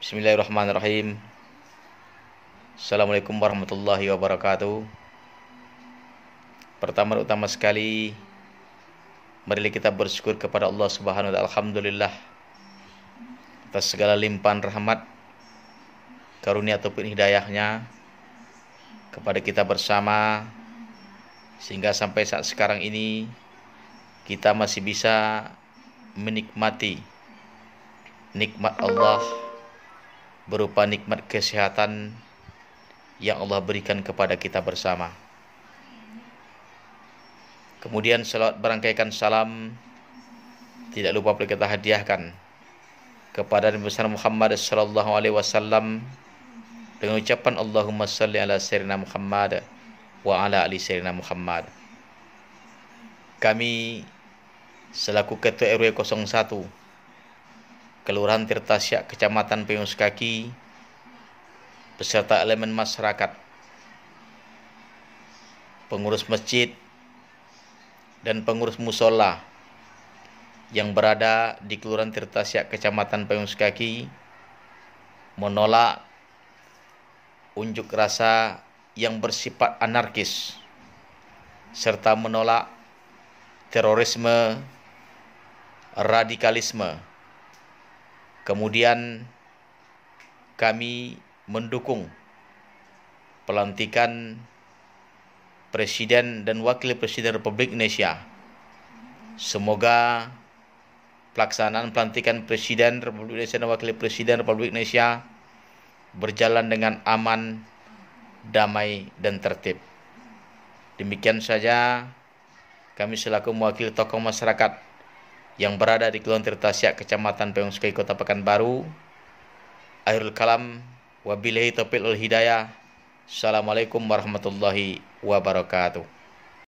Bismillahirrahmanirrahim. Assalamualaikum warahmatullahi wabarakatuh. Pertama utama sekali, marilah kita bersyukur kepada Allah Subhanahu wa taala. Alhamdulillah atas segala limpahan rahmat karunia ataupun hidayahnya kepada kita bersama sehingga sampai saat sekarang ini kita masih bisa menikmati nikmat Allah berupa nikmat kesehatan yang Allah berikan kepada kita bersama. Kemudian selawat berangkaikan salam tidak lupa perlu kita hadiahkan kepada Nabi besar Muhammad sallallahu alaihi wasallam dengan ucapan Allahumma salli ala sayyidina Muhammad wa ala ali sayyidina Muhammad. Kami selaku ketua RW 01 Kelurahan Tirtasya, Kecamatan Peuskaki, beserta elemen masyarakat, pengurus masjid, dan pengurus musola yang berada di Kelurahan Tirtasya, Kecamatan Peuskaki, menolak unjuk rasa yang bersifat anarkis serta menolak terorisme radikalisme Kemudian kami mendukung pelantikan Presiden dan Wakil Presiden Republik Indonesia. Semoga pelaksanaan pelantikan Presiden Republik Indonesia dan Wakil Presiden Republik Indonesia berjalan dengan aman, damai, dan tertib. Demikian saja kami selaku mewakili tokoh masyarakat yang berada di Tirta Tirtasya, Kecamatan Peungskai, Kota Pekanbaru. Akhirul kalam, wabilahi topil hidayah. Assalamualaikum warahmatullahi wabarakatuh.